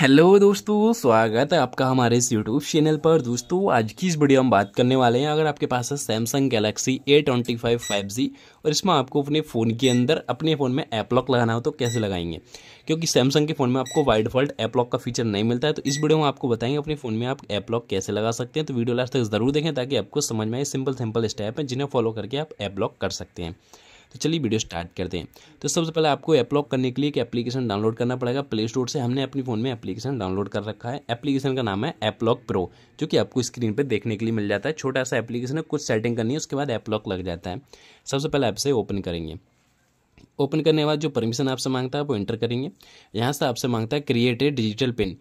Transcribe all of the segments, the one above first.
hello दोस्तों स्वागत है आपका हमारे इस यूट्यूब चैनल पर दोस्तों आज की इस वीडियो हम बात करने वाले हैं अगर आपके पास है Samsung Galaxy A twenty five five G और इसमें आपको अपने फ़ोन के अंदर अपने फ़ोन में ऐप लॉक लगाना हो तो कैसे लगाएंगे क्योंकि सैमसंग के फ़ोन में आपको वाइड फॉल्ट ऐप लॉक का फीचर नहीं मिलता है तो इस वीडियो में आपको बताएंगे अपने फ़ोन में आप ऐप लॉक कैसे लगा सकते हैं तो वीडियो लास्ट तक ज़रूर देखें ताकि आपको समझ में आए सिंपल सिंपल स्टेप हैं जिन्हें फॉलो करके आप ऐप लॉक कर सकते हैं तो चलिए वीडियो स्टार्ट करते हैं तो सबसे पहले आपको एपलॉक करने के लिए एक एप्लीकेशन डाउनलोड करना पड़ेगा प्ले स्टोर से हमने अपनी फ़ोन में एप्लीकेशन डाउनलोड कर रखा है एप्लीकेशन का नाम है एपलॉक प्रो जो कि आपको स्क्रीन पर देखने के लिए मिल जाता है छोटा सा एप्लीकेशन है कुछ सेटिंग करनी है उसके बाद एपलॉक लग जाता है सबसे पहले ऐप से ओपन करेंगे ओपन करने के बाद जो परमिशन आपसे मांगता है वो एंटर करेंगे यहाँ से आपसे मांगता है क्रिएटेड डिजिटल पिन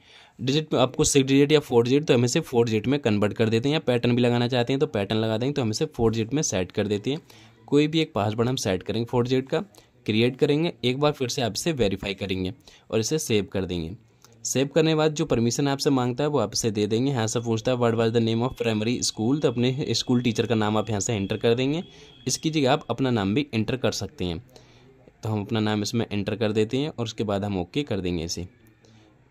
डिजिट में आपको सिक्स डिजिट या फोर डिजिट तो हमें से फोर डिजिट में कन्वर्ट कर देते हैं या पैटर्न भी लगाना चाहते हैं तो पैटर्न लगा देंगे तो हमें से फोर डिजिट में सेट कर देते हैं कोई भी एक पासवर्ड हम सेट करेंगे फोर जेड का क्रिएट करेंगे एक बार फिर से आप इसे वेरीफाई करेंगे और इसे सेव कर देंगे सेव करने के बाद जो परमिशन आपसे मांगता है वो आपसे दे देंगे यहाँ से पूछता है what was the name of primary school तो अपने स्कूल टीचर का नाम आप यहाँ से एंटर कर देंगे इसकी जगह आप अपना नाम भी एंटर कर सकते हैं तो हम अपना नाम इसमें एंटर कर देते हैं और उसके बाद हम ओके कर देंगे इसे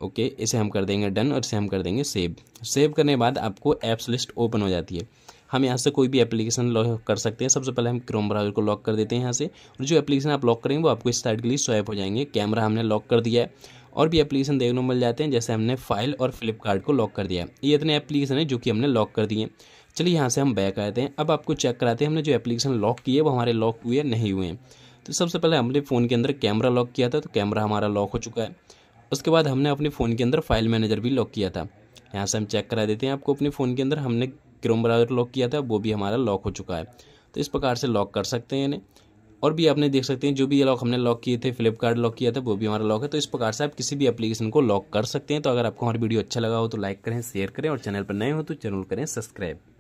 ओके इसे हम कर देंगे डन और इसे हम कर देंगे सेव सेव करने के बाद आपको ऐप्स लिस्ट ओपन हो जाती है हम यहाँ से कोई भी एप्लीकेशन लॉक कर सकते हैं सबसे पहले हम क्रोम ब्राउजर को लॉक कर देते हैं यहाँ से और जो एप्लीकेशन आप लॉक करेंगे वो आपको इस साइड के लिए स्वैप हो जाएंगे कैमरा हमने लॉक कर दिया है और भी एप्लीकेशन देखने मिल जाते हैं जैसे हमने फाइल और फ्लिपकार्ट को लॉक कर दिया ये इतने एप्लीकेशन है जो कि हमने लॉक कर दिए चलिए यहाँ से हम बैक आते हैं अब आपको चेक कराते हैं हमने जो एप्लीकेशन लॉक किए वो हमारे लॉक हुए नहीं हुए हैं तो सबसे पहले हमने फ़ोन के अंदर कैमरा लॉक किया था तो कैमरा हमारा लॉक हो चुका है उसके बाद हमने अपने फ़ोन के अंदर फाइल मैनेजर भी लॉक किया था यहाँ से हम चेक करा देते हैं आपको अपने फ़ोन के अंदर हमने क्रोम ब्राउजर लॉक किया था वो भी हमारा लॉक हो चुका है तो इस प्रकार से लॉक कर सकते हैं इन्हें और भी आपने देख सकते हैं जो भी ये लॉक हमने लॉक किए थे फ्लिपकार्ट लॉक किया था वो भी हमारा लॉक है तो इस प्रकार से आप किसी भी एप्लीकेशन को लॉक कर सकते हैं तो अगर आपको हमारी वीडियो अच्छा लगा हो तो लाइक करें शेयर करें और चैनल पर नए हो तो जरूर करें सब्सक्राइब